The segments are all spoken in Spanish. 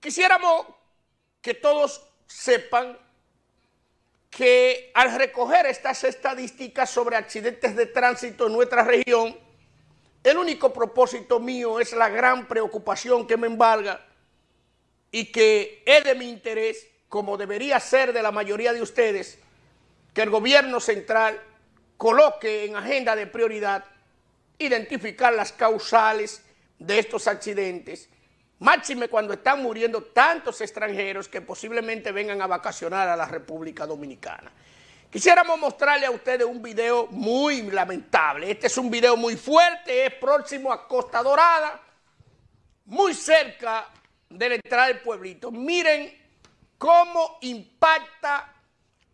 Quisiéramos que todos sepan que al recoger estas estadísticas sobre accidentes de tránsito en nuestra región, el único propósito mío es la gran preocupación que me embarga y que es de mi interés, como debería ser de la mayoría de ustedes, que el gobierno central coloque en agenda de prioridad identificar las causales de estos accidentes Máxime cuando están muriendo tantos extranjeros que posiblemente vengan a vacacionar a la República Dominicana. Quisiéramos mostrarle a ustedes un video muy lamentable. Este es un video muy fuerte, es próximo a Costa Dorada, muy cerca de la entrada del pueblito. Miren cómo impacta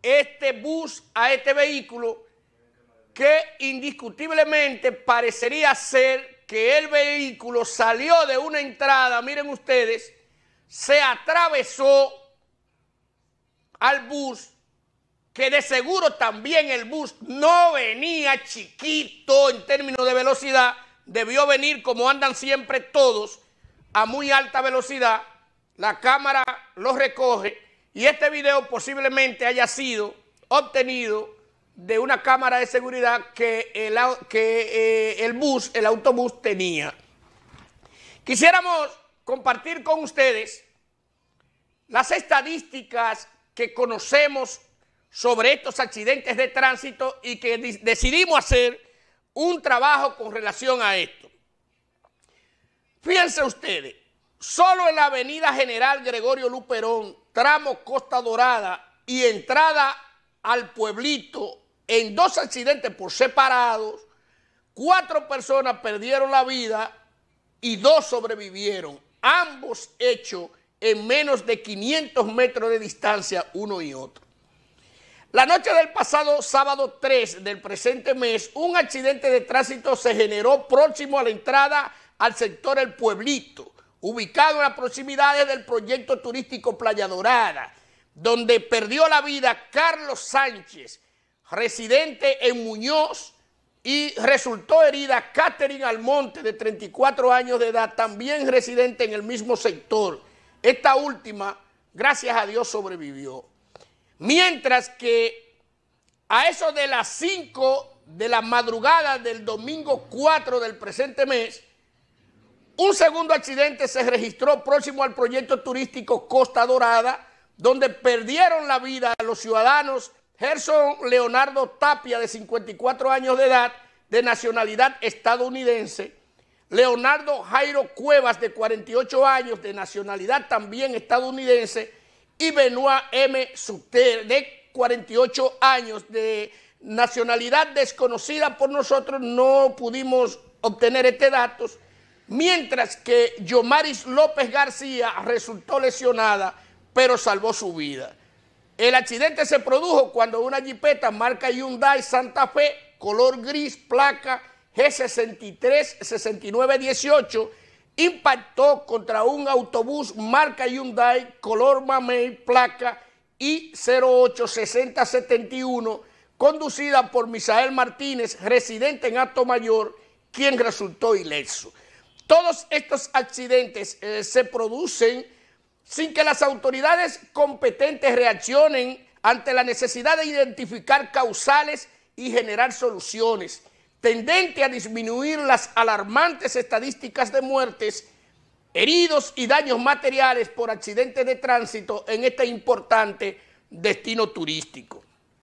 este bus a este vehículo que indiscutiblemente parecería ser que el vehículo salió de una entrada, miren ustedes, se atravesó al bus, que de seguro también el bus no venía chiquito en términos de velocidad, debió venir como andan siempre todos, a muy alta velocidad, la cámara lo recoge y este video posiblemente haya sido obtenido de una cámara de seguridad que el, que, eh, el bus, el autobús tenía. Quisiéramos compartir con ustedes las estadísticas que conocemos sobre estos accidentes de tránsito y que decidimos hacer un trabajo con relación a esto. Fíjense ustedes, solo en la avenida General Gregorio Luperón, tramo Costa Dorada y entrada al pueblito en dos accidentes por separados, cuatro personas perdieron la vida y dos sobrevivieron, ambos hechos en menos de 500 metros de distancia uno y otro. La noche del pasado sábado 3 del presente mes, un accidente de tránsito se generó próximo a la entrada al sector El Pueblito, ubicado en las proximidades del proyecto turístico Playa Dorada, donde perdió la vida Carlos Sánchez, residente en Muñoz, y resultó herida Catherine Almonte, de 34 años de edad, también residente en el mismo sector. Esta última, gracias a Dios, sobrevivió. Mientras que a eso de las 5 de la madrugada del domingo 4 del presente mes, un segundo accidente se registró próximo al proyecto turístico Costa Dorada, donde perdieron la vida los ciudadanos Gerson Leonardo Tapia, de 54 años de edad, de nacionalidad estadounidense. Leonardo Jairo Cuevas, de 48 años, de nacionalidad también estadounidense. Y Benoit M. Suter, de 48 años, de nacionalidad desconocida por nosotros. No pudimos obtener este datos. Mientras que Yomaris López García resultó lesionada, pero salvó su vida. El accidente se produjo cuando una jipeta marca Hyundai Santa Fe, color gris, placa G63-6918, impactó contra un autobús marca Hyundai, color mamey, placa I086071, conducida por Misael Martínez, residente en Alto Mayor, quien resultó ileso. Todos estos accidentes eh, se producen sin que las autoridades competentes reaccionen ante la necesidad de identificar causales y generar soluciones, tendente a disminuir las alarmantes estadísticas de muertes, heridos y daños materiales por accidentes de tránsito en este importante destino turístico.